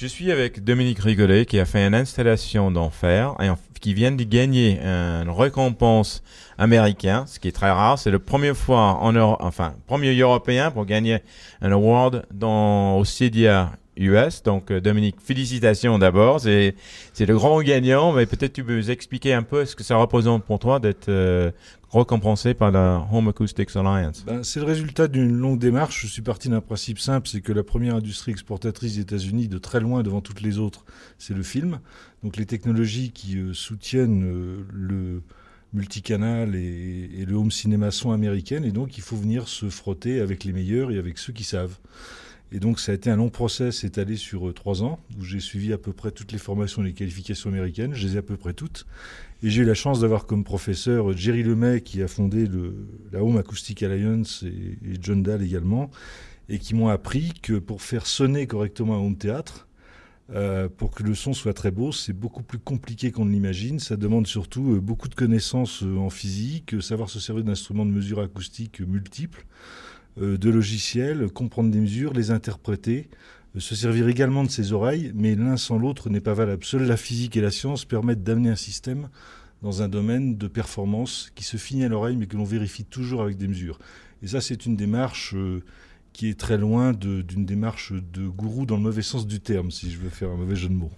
Je suis avec Dominique Rigolet qui a fait une installation d'enfer et qui vient de gagner une récompense américaine, ce qui est très rare. C'est le premier fois en Europe, enfin, premier européen pour gagner un award dans, au CDA US. Donc, euh, Dominique, félicitations d'abord. C'est, le grand gagnant, mais peut-être tu peux nous expliquer un peu ce que ça représente pour toi d'être recompensé euh, récompensé par la Home Acoustics Alliance. Ben, c'est le résultat d'une longue démarche. Je suis parti d'un principe simple, c'est que la première industrie exportatrice des États-Unis, de très loin devant toutes les autres, c'est le film. Donc, les technologies qui euh, soutiennent le multicanal et, et, le home cinéma sont américaines et donc il faut venir se frotter avec les meilleurs et avec ceux qui savent. Et donc ça a été un long process étalé sur euh, trois ans, où j'ai suivi à peu près toutes les formations et les qualifications américaines, je les ai à peu près toutes. Et j'ai eu la chance d'avoir comme professeur euh, Jerry Lemay, qui a fondé le, la Home Acoustic Alliance, et, et John Dahl également, et qui m'ont appris que pour faire sonner correctement un home théâtre, euh, pour que le son soit très beau, c'est beaucoup plus compliqué qu'on ne l'imagine. Ça demande surtout beaucoup de connaissances en physique, savoir se servir d'instruments de mesure acoustique multiples. Euh, de logiciels, comprendre des mesures, les interpréter, euh, se servir également de ses oreilles, mais l'un sans l'autre n'est pas valable. Seule la physique et la science permettent d'amener un système dans un domaine de performance qui se finit à l'oreille, mais que l'on vérifie toujours avec des mesures. Et ça, c'est une démarche euh, qui est très loin d'une démarche de gourou dans le mauvais sens du terme, si je veux faire un mauvais jeu de mots.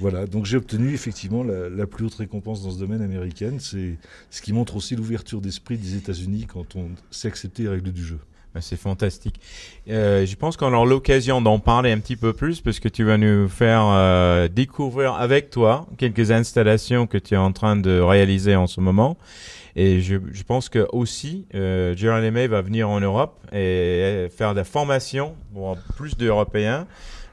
Voilà, donc j'ai obtenu effectivement la, plus haute récompense dans ce domaine américaine. C'est ce qui montre aussi l'ouverture d'esprit des États-Unis quand on sait accepter les règles du jeu. Ben, c'est fantastique. Euh, je pense qu'on aura l'occasion d'en parler un petit peu plus parce que tu vas nous faire euh, découvrir avec toi quelques installations que tu es en train de réaliser en ce moment et je, pense que aussi, euh, Jeremy May va venir en Europe et, faire faire la formation pour plus d'Européens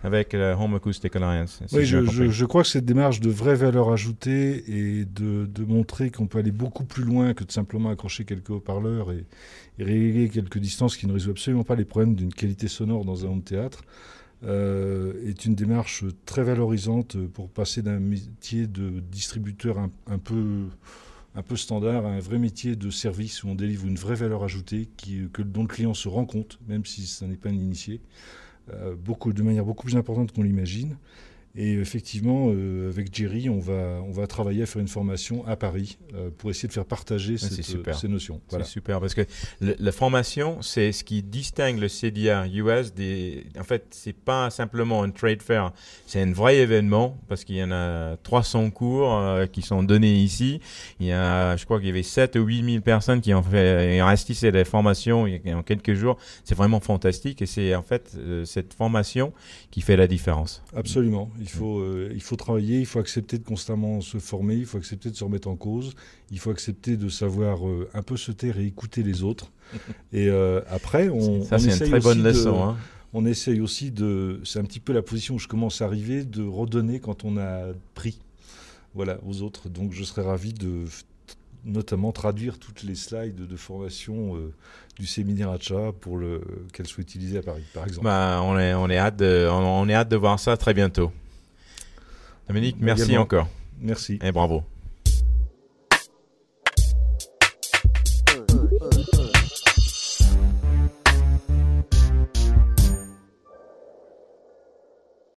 avec Home Acoustic Alliance. oui, je, crois que cette démarche de vraie valeur ajoutée et de, montrer qu'on peut aller beaucoup plus loin que de simplement accrocher quelques haut-parleurs et, régler quelques distances qui ne résout absolument pas les problèmes d'une qualité sonore dans un monde théâtre. Euh, est une démarche très valorisante pour passer d'un métier de distributeur un peu un peu standard un vrai métier de service où on délivre une vraie valeur ajoutée qui, que, dont le client se rend compte, même si ce n'est pas un initié, euh, beaucoup, de manière beaucoup plus importante qu'on l'imagine. Et effectivement, euh, avec Jerry, on va, on va travailler à faire une formation à Paris euh, pour essayer de faire partager ah, ces notions. C'est super, parce que la formation, c'est ce qui distingue le CDA US En fait, c'est pas simplement un trade fair, c'est un vrai événement, parce qu'il y en a 300 cours euh, qui sont donnés ici. Il y a, je crois qu'il y avait 7 ou 8 000 personnes qui ont fait, assisté à la formation en quelques jours. C'est vraiment fantastique, et c'est en fait cette formation qui fait la différence. Absolument. Il faut, euh, il faut travailler, il faut accepter de constamment se former, il faut accepter de se remettre en cause, il faut accepter de savoir euh, un peu se taire et écouter les autres. Et euh, après, on, ça, essaye une très bonne leçon, hein. On essaye aussi de, c'est un petit peu la position où je commence à arriver, de redonner quand on a pris, voilà, aux autres. Donc, je serais ravi de notamment traduire toutes les slides de formation du séminaire Acha pour le qu'elle soit utilisées à Paris, par exemple. Bah, on est on est hâte on est hâte de voir ça très bientôt. Dominique, merci encore. Merci. Et bravo.